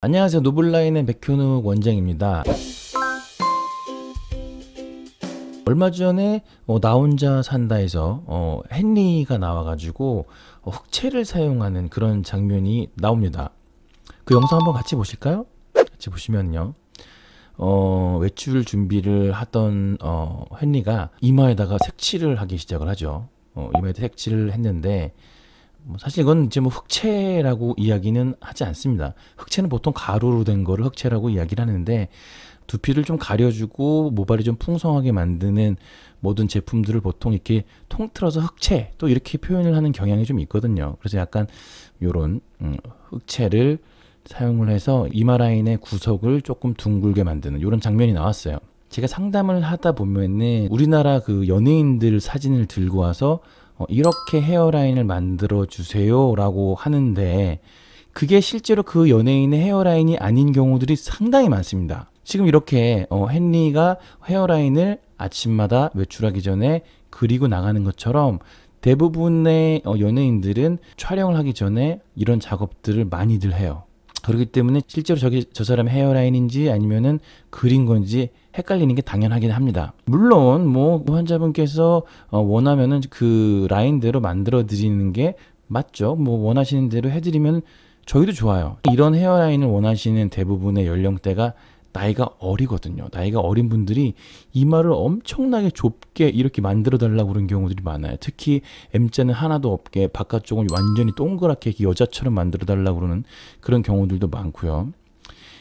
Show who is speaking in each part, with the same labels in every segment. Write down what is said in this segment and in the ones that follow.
Speaker 1: 안녕하세요 노블라인의 백현욱 원장입니다 얼마 전에 어, 나 혼자 산다에서 어, 헨리가 나와가지고 어, 흑채를 사용하는 그런 장면이 나옵니다 그 영상 한번 같이 보실까요? 같이 보시면요 어, 외출 준비를 하던 어, 헨리가 이마에다가 색칠을 하기 시작을 하죠 어, 이마에 색칠을 했는데 뭐 사실 이건 이제 뭐 흑채라고 이야기는 하지 않습니다. 흑채는 보통 가루로 된 거를 흑채라고 이야기를 하는데 두피를 좀 가려주고 모발이 좀 풍성하게 만드는 모든 제품들을 보통 이렇게 통틀어서 흑채 또 이렇게 표현을 하는 경향이 좀 있거든요. 그래서 약간 요런 음, 흑채를 사용을 해서 이마 라인의 구석을 조금 둥글게 만드는 이런 장면이 나왔어요. 제가 상담을 하다 보면은 우리나라 그 연예인들 사진을 들고 와서 어, 이렇게 헤어라인을 만들어 주세요 라고 하는데 그게 실제로 그 연예인의 헤어라인이 아닌 경우들이 상당히 많습니다. 지금 이렇게 어, 헨리가 헤어라인을 아침마다 외출하기 전에 그리고 나가는 것처럼 대부분의 어, 연예인들은 촬영을 하기 전에 이런 작업들을 많이들 해요. 그렇기 때문에 실제로 저기 저 사람의 헤어라인인지 아니면은 그린 건지 헷갈리는 게 당연하긴 합니다. 물론 뭐 환자분께서 어, 원하면은 그 라인대로 만들어 드리는 게 맞죠. 뭐 원하시는 대로 해드리면 저희도 좋아요. 이런 헤어라인을 원하시는 대부분의 연령대가 나이가 어리거든요. 나이가 어린 분들이 이마를 엄청나게 좁게 이렇게 만들어 달라고 그런 경우들이 많아요. 특히 M자는 하나도 없게 바깥쪽은 완전히 동그랗게 여자처럼 만들어 달라고 그러는 그런 경우들도 많고요.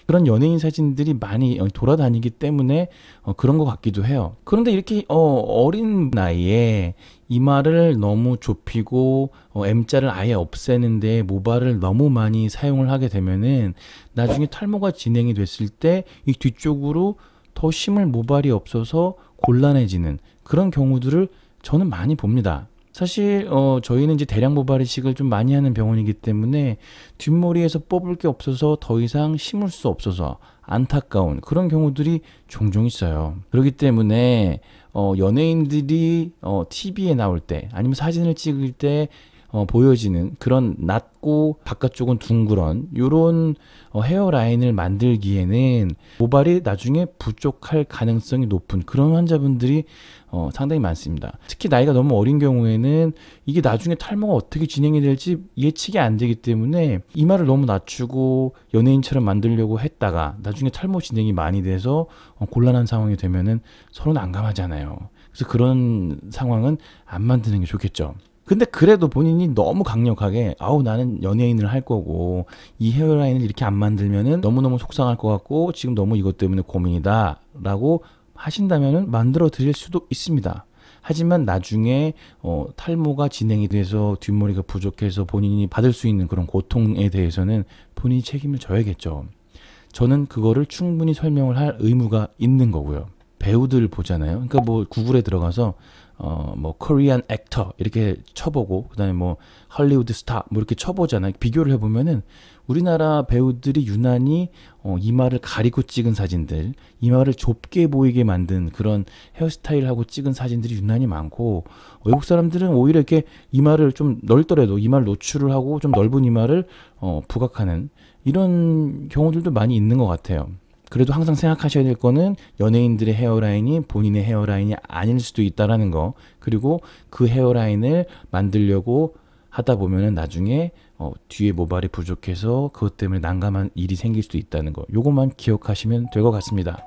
Speaker 1: 그런 연예인 사진들이 많이 돌아다니기 때문에 어, 그런 것 같기도 해요. 그런데 이렇게 어, 어린 나이에 이마를 너무 좁히고 어, M자를 아예 없애는데 모발을 너무 많이 사용을 하게 되면은 나중에 탈모가 진행이 됐을 때 이 뒤쪽으로 더 심을 모발이 없어서 곤란해지는 그런 경우들을 저는 많이 봅니다. 사실 어 저희는 이제 대량 모발이식을 좀 많이 하는 병원이기 때문에 뒷머리에서 뽑을 게 없어서 더 이상 심을 수 없어서 안타까운 그런 경우들이 종종 있어요. 그렇기 때문에 어 연예인들이 어 TV에 나올 때 아니면 사진을 찍을 때 어, 보여지는 그런 낮고 바깥쪽은 둥그런 이런 어, 헤어라인을 만들기에는 모발이 나중에 부족할 가능성이 높은 그런 환자분들이 어, 상당히 많습니다. 특히 나이가 너무 어린 경우에는 이게 나중에 탈모가 어떻게 진행이 될지 예측이 안 되기 때문에 이마를 너무 낮추고 연예인처럼 만들려고 했다가 나중에 탈모 진행이 많이 돼서 어, 곤란한 상황이 되면은 서로 난감하잖아요. 그래서 그런 상황은 안 만드는 게 좋겠죠. 근데 그래도 본인이 너무 강력하게 아우 나는 연예인을 할 거고 이 헤어라인을 이렇게 안 만들면은 너무너무 속상할 것 같고 지금 너무 이것 때문에 고민이다 라고 하신다면은 만들어 드릴 수도 있습니다. 하지만 나중에 어, 탈모가 진행이 돼서 뒷머리가 부족해서 본인이 받을 수 있는 그런 고통에 대해서는 본인이 책임을 져야겠죠. 저는 그거를 충분히 설명을 할 의무가 있는 거고요. 배우들 보잖아요. 그러니까 뭐 구글에 들어가서 어뭐 코리안 액터 이렇게 쳐보고 그다음에 뭐 할리우드 스타 뭐 이렇게 쳐보잖아요. 비교를 해보면은 우리나라 배우들이 유난히 어, 이마를 가리고 찍은 사진들, 이마를 좁게 보이게 만든 그런 헤어스타일하고 찍은 사진들이 유난히 많고 외국 사람들은 오히려 이렇게 이마를 좀 넓더라도 이마를 노출을 하고 좀 넓은 이마를 어, 부각하는 이런 경우들도 많이 있는 것 같아요. 그래도 항상 생각하셔야 될 거는 연예인들의 헤어라인이 본인의 헤어라인이 아닐 수도 있다라는 거. 그리고 그 헤어라인을 만들려고 하다 보면은 나중에 어, 뒤에 모발이 부족해서 그것 때문에 난감한 일이 생길 수도 있다는 거. 요것만 기억하시면 될 것 같습니다.